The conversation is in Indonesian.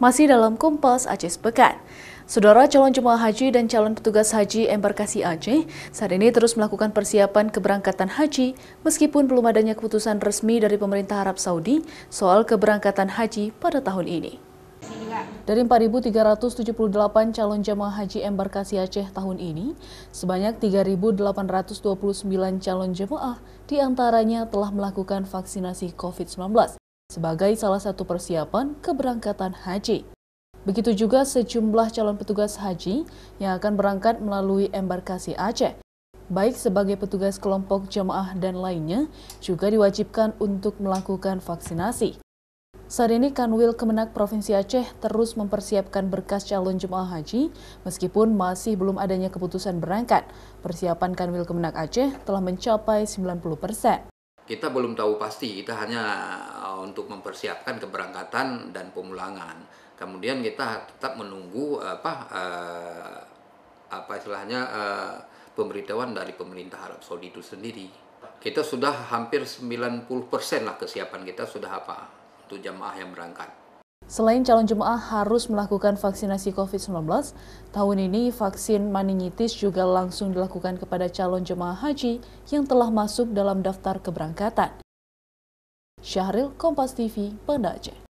masih dalam Kompas Aceh sepekan, Saudara calon jemaah haji dan calon petugas haji embarkasi Aceh saat ini terus melakukan persiapan keberangkatan haji meskipun belum adanya keputusan resmi dari pemerintah Arab Saudi soal keberangkatan haji pada tahun ini. Dari 4.378 calon jemaah haji embarkasi Aceh tahun ini, sebanyak 3.829 calon jemaah diantaranya telah melakukan vaksinasi COVID-19 sebagai salah satu persiapan keberangkatan haji. Begitu juga sejumlah calon petugas haji yang akan berangkat melalui embarkasi Aceh. Baik sebagai petugas kelompok jemaah dan lainnya, juga diwajibkan untuk melakukan vaksinasi. Saat ini Kanwil Kemenak Provinsi Aceh terus mempersiapkan berkas calon jemaah haji meskipun masih belum adanya keputusan berangkat. Persiapan Kanwil Kemenak Aceh telah mencapai 90 persen kita belum tahu pasti, kita hanya eh, untuk mempersiapkan keberangkatan dan pemulangan. Kemudian kita tetap menunggu apa eh, apa istilahnya eh, pemberitahuan dari pemerintah Arab Saudi itu sendiri. Kita sudah hampir 90% lah kesiapan kita sudah apa untuk jamaah yang berangkat. Selain calon jemaah harus melakukan vaksinasi COVID-19, tahun ini vaksin meningitis juga langsung dilakukan kepada calon jemaah haji yang telah masuk dalam daftar keberangkatan. Syahril, Kompas TV, Banda